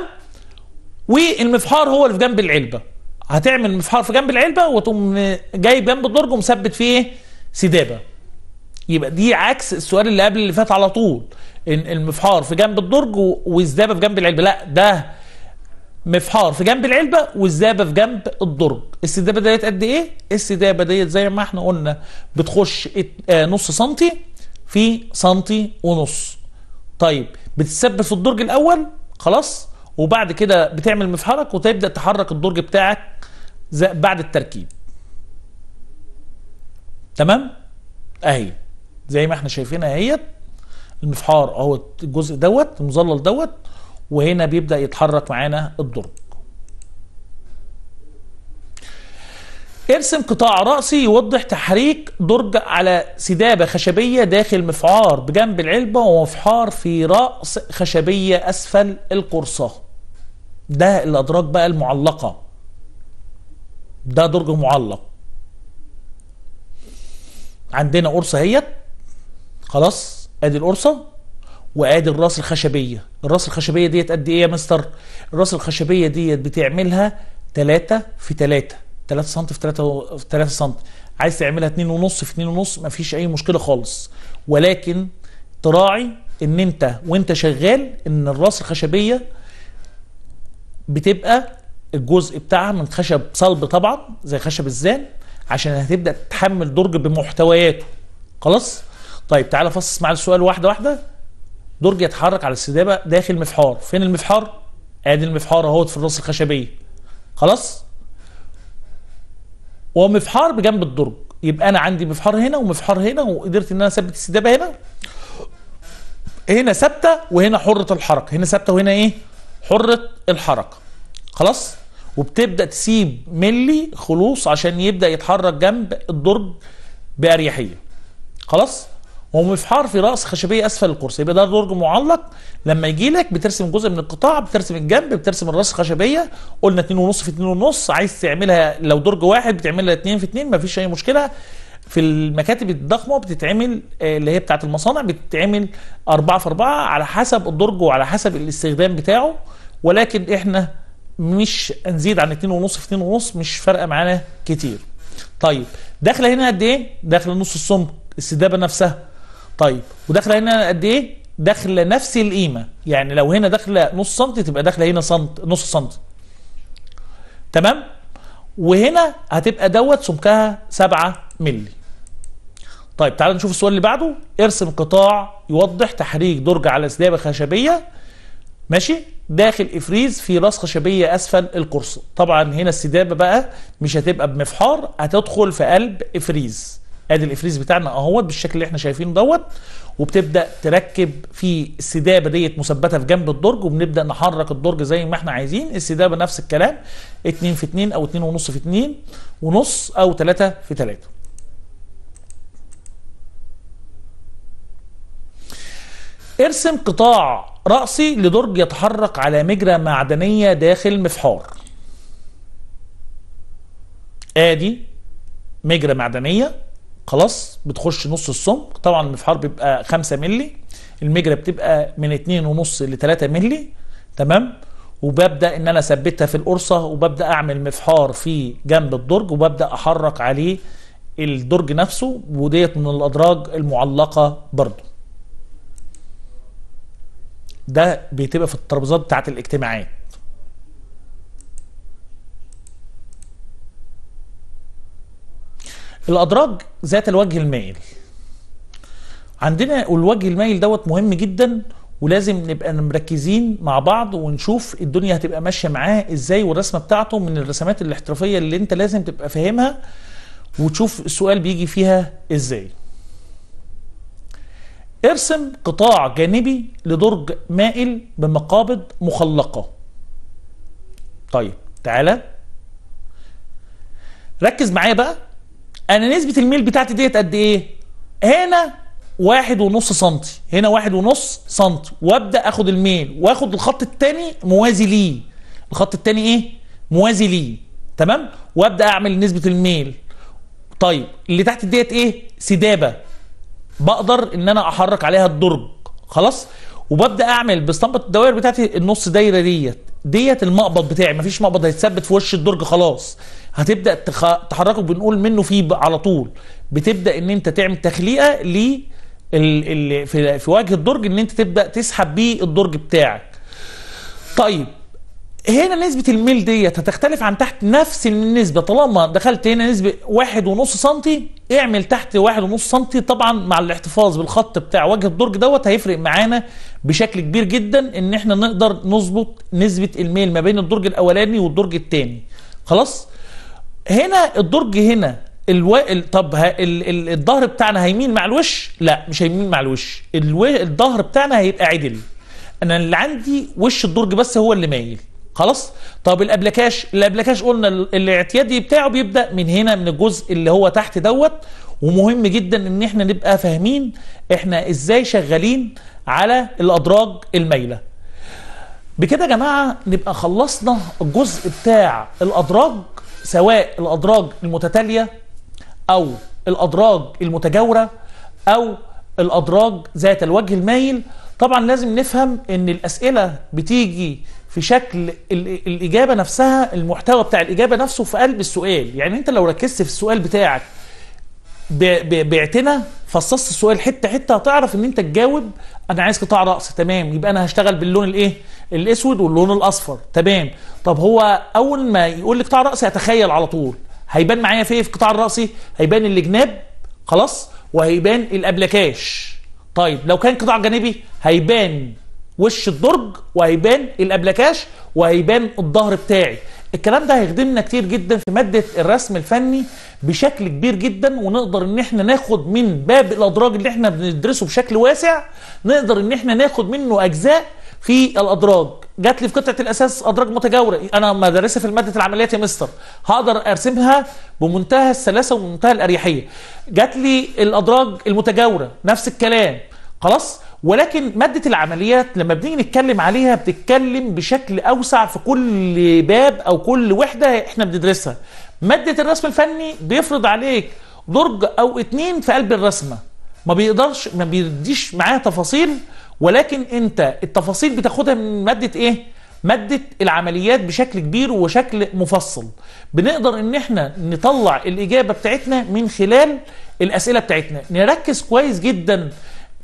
والمفحار هو اللي في جنب العلبه هتعمل مفحار في جنب العلبه وتقوم جايب جنب الدرج ومثبت فيه إيه؟ سدابه يبقى دي عكس السؤال اللي قبل اللي فات على طول ان المفحار في جنب الدرج والزدابه في جنب العلبه لا ده مفحار في جنب العلبه والذابه في جنب الدرج السدابه ديت قد ايه السدابه ديت زي ما احنا قلنا بتخش آه، نص سنتي في سنتي ونص طيب بتثبت في الدرج الاول خلاص وبعد كده بتعمل مفحرك وتبدا تحرك الدرج بتاعك بعد التركيب تمام اهي زي ما احنا شايفينها اهيت المفحار اهو الجزء دوت المظلل دوت وهنا بيبدا يتحرك معانا الدرج ارسم قطاع رأسي يوضح تحريك درج على سدابة خشبية داخل مفعار بجنب العلبة ومفحار في رأس خشبية أسفل القرصة ده الأدراج بقى المعلقة ده درج معلق عندنا قرصة اهيت خلاص ادي القرصة وادي الراس الخشبية الراس الخشبية ديت قد ايه يا مستر الراس الخشبية ديت بتعملها 3 في 3 3 سم في 3 في 3 سم عايز تعملها 2.5 في 2.5 مفيش اي مشكله خالص ولكن تراعي ان انت وانت شغال ان الراس الخشبيه بتبقى الجزء بتاعها من خشب صلب طبعا زي خشب الزان عشان هتبدا تحمل درج بمحتوياته خلاص طيب تعالى فصص مع السؤال واحده واحده درج يتحرك على السدابه داخل مفحار فين المفحار ادي المفحار اهوت في الراس الخشبيه خلاص ومفحار بجنب الدرج يبقى انا عندي مفحار هنا ومفحار هنا وقدرت ان انا اثبت السدابه هنا هنا ثابته وهنا حره الحركه هنا ثابته وهنا ايه حره الحركه خلاص وبتبدا تسيب ملي خلوص عشان يبدا يتحرك جنب الدرج باريحيه خلاص ومفحار في راس خشبيه اسفل القرص يبقى ده درج معلق لما يجي لك بترسم جزء من القطاع بترسم الجنب بترسم الراس خشبيه قلنا 2.5 في 2.5 عايز تعملها لو درج واحد بتعملها 2 في 2 مفيش اي مشكله في المكاتب الضخمه بتتعمل آه، اللي هي بتاعه المصانع بتتعمل 4 في 4 على حسب الدرج وعلى حسب الاستخدام بتاعه ولكن احنا مش هنزيد عن 2.5 في 2.5 مش فارقه معانا كتير. طيب داخله هنا قد ايه؟ داخله نص السمك السدابه نفسها طيب وداخله هنا قد ايه داخله نفس القيمه يعني لو هنا داخله نص سم تبقى داخله هنا سنت نص سم تمام وهنا هتبقى دوت سمكها 7 مللي طيب تعالى نشوف السؤال اللي بعده ارسم قطاع يوضح تحريك درج على سلابه خشبيه ماشي داخل افريز في راس خشبيه اسفل القرص طبعا هنا السدابه بقى مش هتبقى بمفحار هتدخل في قلب افريز ادي الافريز بتاعنا اهوت بالشكل اللي احنا شايفينه دوت وبتبدا تركب في السدابه ديت مثبته في جنب الدرج وبنبدا نحرك الدرج زي ما احنا عايزين السدابه نفس الكلام 2 في 2 او 2 ونص في 2 ونص او 3 في 3 ارسم قطاع رأسي لدرج يتحرك على مجرى معدنية داخل مفحار ادي مجرى معدنية خلاص بتخش نص السمك طبعا المفحار بيبقى 5 مللي المجرة بتبقى من 2.5 ل 3 مللي تمام وببدا ان انا اثبتها في القرصه وببدا اعمل مفحار في جنب الدرج وببدا احرك عليه الدرج نفسه وديت من الادراج المعلقه برضه ده بتبقى في الترابيزات بتاعت الاجتماعات الأدراج ذات الوجه المائل عندنا الوجه المائل دوت مهم جدا ولازم نبقى مركزين مع بعض ونشوف الدنيا هتبقى ماشيه معاه ازاي والرسمه بتاعته من الرسمات الاحترافيه اللي انت لازم تبقى فاهمها وتشوف السؤال بيجي فيها ازاي ارسم قطاع جانبي لدرج مائل بمقابض مخلقة طيب تعالى ركز معايا بقى انا نسبه الميل بتاعتي ديت قد ايه هنا واحد ونص سنتي هنا واحد ونص سنتي وابدا اخد الميل واخد الخط الثاني موازي ليه الخط الثاني ايه موازي ليه تمام وابدا اعمل نسبه الميل طيب اللي تحت ديت ايه سدابه بقدر ان انا احرك عليها الدرج خلاص وببدا اعمل باسطمبه الدوائر بتاعتي النص دايره ديت ديت المقبض بتاعي مفيش مقبض هيتثبت في وش الدرج خلاص هتبدا تخ... تحركه بنقول منه فيه على طول بتبدا ان انت تعمل تخليقه ل ال... ال... في... في وجه الدرج ان انت تبدا تسحب بيه الدرج بتاعك طيب هنا نسبة الميل ديت هتختلف عن تحت نفس النسبة طالما دخلت هنا نسبة واحد ونص سنتي اعمل تحت واحد ونص سنتي طبعا مع الاحتفاظ بالخط بتاع وجه الدرج دوت هيفرق معانا بشكل كبير جدا ان احنا نقدر نظبط نسبه الميل ما بين الدرج الاولاني والدرج الثاني خلاص هنا الدرج هنا الو... طب ه... ال... ال... الظهر بتاعنا هيمين مع الوش لا مش هيمين مع الوش الو... الظهر بتاعنا هيبقى عدل انا اللي عندي وش الدرج بس هو اللي مايل خلاص طب الابلكاش الابلكاش قلنا الاعتيادي بتاعه بيبدا من هنا من الجزء اللي هو تحت دوت ومهم جدا ان احنا نبقى فاهمين احنا ازاي شغالين على الأدراج المايلة بكده يا جماعة نبقى خلصنا الجزء بتاع الأدراج سواء الأدراج المتتالية أو الأدراج المتجاورة أو الأدراج ذات الوجه المايل طبعا لازم نفهم ان الأسئلة بتيجي في شكل الإجابة نفسها المحتوى بتاع الإجابة نفسه في قلب السؤال يعني انت لو ركزت في السؤال بتاعك باعتنا فصصت السؤال حتة حتة هتعرف ان انت تجاوب انا عايز قطاع رأس تمام يبقى انا هشتغل باللون الايه الاسود واللون الاصفر تمام طب هو اول ما يقول لي قطاع رأسي اتخيل على طول هيبان معايا في ايه في قطاع الرأسي هيبان الجناب خلاص وهيبان الابلكاش طيب لو كان قطاع جانبي هيبان وش الدرج وهيبان الابلكاش وهيبان الظهر بتاعي الكلام ده هيخدمنا كتير جدا في ماده الرسم الفني بشكل كبير جدا ونقدر ان احنا ناخد من باب الادراج اللي احنا بندرسه بشكل واسع نقدر ان احنا ناخد منه اجزاء في الادراج جات لي في قطعه الاساس ادراج متجاوره انا مدرسه في الماده العمليات يا مستر هقدر ارسمها بمنتهى السلاسه ومنتهى الاريحيه جات لي الادراج المتجاوره نفس الكلام خلاص ولكن مادة العمليات لما بنيجي نتكلم عليها بتتكلم بشكل أوسع في كل باب أو كل وحدة إحنا بندرسها مادة الرسم الفني بيفرض عليك درج أو اتنين في قلب الرسمة ما بيقدرش ما بيديش معاها تفاصيل ولكن أنت التفاصيل بتاخدها من مادة إيه؟ مادة العمليات بشكل كبير وشكل مفصل بنقدر ان احنا نطلع الاجابة بتاعتنا من خلال الاسئلة بتاعتنا نركز كويس جدا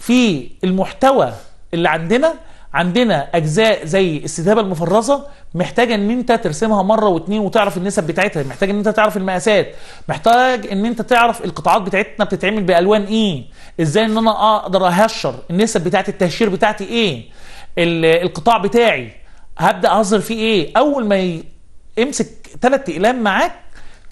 في المحتوى اللي عندنا عندنا اجزاء زي الاستتابه المفرزه محتاجه ان انت ترسمها مره واثنين وتعرف النسب بتاعتها محتاج ان انت تعرف المقاسات محتاج ان انت تعرف القطاعات بتاعتنا بتتعمل بالوان ايه ازاي ان انا اقدر اهشر النسب بتاعت التهشير بتاعتي ايه القطاع بتاعي هبدا اهزر فيه ايه اول ما امسك ثلاث اقلام معاك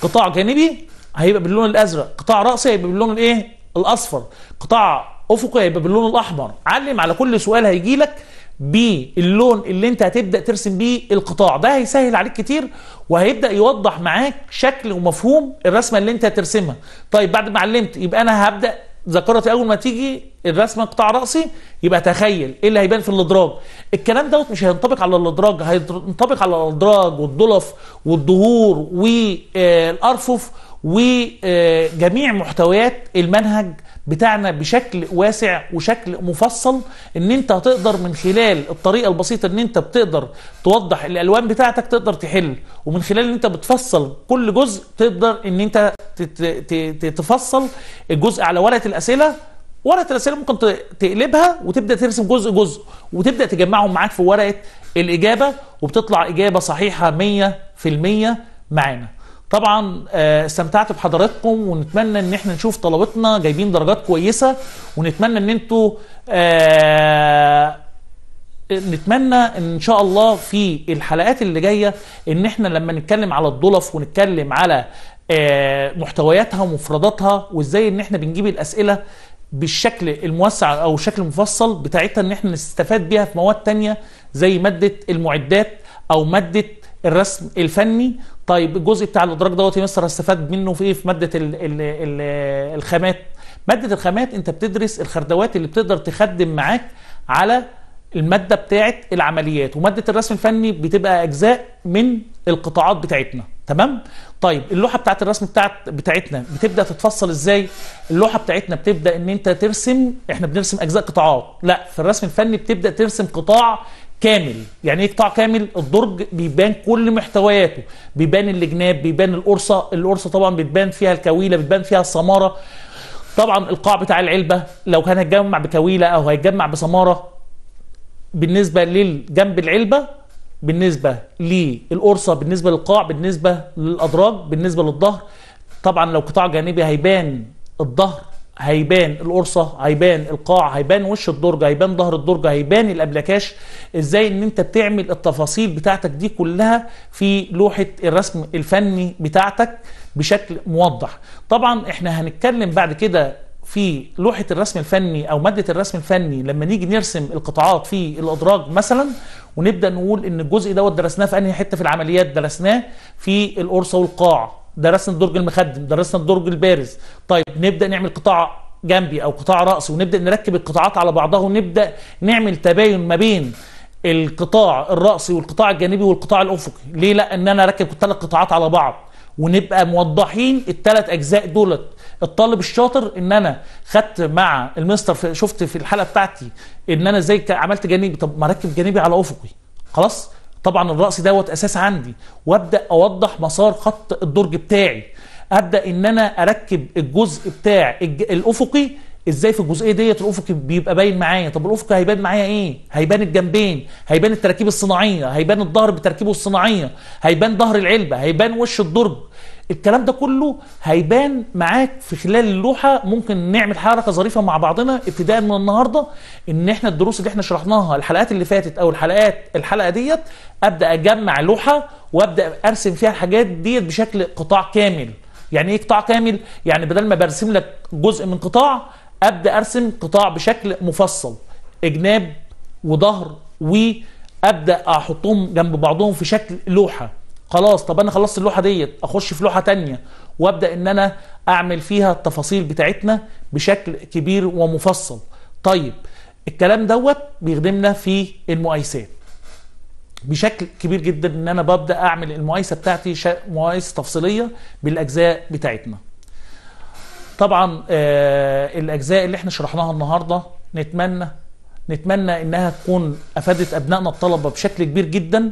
قطاع جانبي هيبقى باللون الازرق قطاع راسي هيبقى باللون الايه الاصفر قطاع افقي هيبقى باللون الاحمر علم على كل سؤال هيجي لك باللون اللي انت هتبدا ترسم بيه القطاع ده هيسهل عليك كتير وهيبدا يوضح معاك شكل ومفهوم الرسمه اللي انت هترسمها طيب بعد ما علمت يبقى انا هبدا ذاكرتي اول ما تيجي الرسمه قطاع راسي يبقى تخيل ايه اللي هيبان في الادراج الكلام دوت مش هينطبق على الادراج هينطبق على الادراج والدلف والدهور والارفف وجميع محتويات المنهج بتاعنا بشكل واسع وشكل مفصل ان انت هتقدر من خلال الطريقه البسيطه ان انت بتقدر توضح الالوان بتاعتك تقدر تحل ومن خلال ان انت بتفصل كل جزء تقدر ان انت تفصل الجزء على ورقه الاسئله ورقه الاسئله ممكن تقلبها وتبدا ترسم جزء جزء وتبدا تجمعهم معاك في ورقه الاجابه وبتطلع اجابه صحيحه 100% معانا طبعا آه، استمتعت بحضراتكم ونتمنى ان احنا نشوف طلبتنا جايبين درجات كويسه ونتمنى ان انتوا آه، نتمنى ان شاء الله في الحلقات اللي جايه ان احنا لما نتكلم على الضلف ونتكلم على آه، محتوياتها ومفرداتها وازاي ان احنا بنجيب الاسئله بالشكل الموسع او الشكل المفصل بتاعتها ان احنا نستفاد بيها في مواد تانية زي ماده المعدات او ماده الرسم الفني طيب الجزء بتاع الادراك دوت مصر هستفاد منه في ايه في ماده الـ الـ الـ الخامات ماده الخامات انت بتدرس الخردوات اللي بتقدر تخدم معاك على الماده بتاعه العمليات وماده الرسم الفني بتبقى اجزاء من القطاعات بتاعتنا تمام طيب اللوحه بتاعه الرسم بتاعت بتاعتنا بتبدا تتفصل ازاي اللوحه بتاعتنا بتبدا ان انت ترسم احنا بنرسم اجزاء قطاعات لا في الرسم الفني بتبدا ترسم قطاع كامل يعني ايه قطاع كامل الدرج بيبان كل محتوياته بيبان الجناب بيبان القرصه القرصه طبعا بتبان فيها الكويله بتبان فيها السماره طبعا القاع بتاع العلبه لو كان هيتجمع بكويله او هيتجمع بسماره بالنسبه للجنب العلبه بالنسبه للقرصه بالنسبه للقاع بالنسبه للادراج بالنسبه للظهر طبعا لو قطاع جانبي هيبان الظهر هيبان القرصه هيبان القاع هيبان وش الدرج هيبان ظهر الدرج هيبان الابلكاش ازاي ان انت بتعمل التفاصيل بتاعتك دي كلها في لوحه الرسم الفني بتاعتك بشكل موضح طبعا احنا هنتكلم بعد كده في لوحه الرسم الفني او ماده الرسم الفني لما نيجي نرسم القطاعات في الادراج مثلا ونبدا نقول ان الجزء دوت درسناه في انهي حته في العمليات درسناه في القرصه والقاع درسنا الدرج المخدم درسنا الدرج البارز طيب نبدا نعمل قطاع جنبي او قطاع راسي ونبدا نركب القطاعات على بعضها ونبدا نعمل تباين ما بين القطاع الراسي والقطاع الجانبي والقطاع الافقي ليه لا ان انا اركب الثلاث قطاعات على بعض ونبقى موضحين الثلاث اجزاء دولت الطالب الشاطر ان انا خدت مع المستر شفت في الحلقه بتاعتي ان انا ازاي عملت جانبي طب ما اركب جانبي على افقي خلاص طبعا الرأس دوت أساس عندي وأبدأ أوضح مسار خط الدرج بتاعي أبدأ إن أنا أركب الجزء بتاع الأفقي ازاي في الجزئيه ديت الافق بيبقى باين معايا طب الافق هيبان معايا ايه هيبان الجنبين هيبان التراكيب الصناعيه هيبان الظهر بتركيبه الصناعيه هيبان ظهر العلبه هيبان وش الدرج الكلام ده كله هيبان معاك في خلال اللوحه ممكن نعمل حركه ظريفه مع بعضنا ابتداء من النهارده ان احنا الدروس اللي احنا شرحناها الحلقات اللي فاتت او الحلقات الحلقه ديت ابدا اجمع لوحه وابدا ارسم فيها الحاجات ديت بشكل قطاع كامل يعني ايه قطاع كامل يعني بدل ما برسم لك جزء من قطاع ابدا ارسم قطاع بشكل مفصل اجناب وظهر وابدا احطهم جنب بعضهم في شكل لوحه خلاص طب انا خلصت اللوحه ديت اخش في لوحه تانية وابدا ان انا اعمل فيها التفاصيل بتاعتنا بشكل كبير ومفصل طيب الكلام دوت بيخدمنا في المقايسات بشكل كبير جدا ان انا ببدا اعمل المقايسه بتاعتي مقايسه تفصيليه بالاجزاء بتاعتنا طبعا آه الاجزاء اللي احنا شرحناها النهارده نتمنى نتمنى انها تكون افادت ابنائنا الطلبه بشكل كبير جدا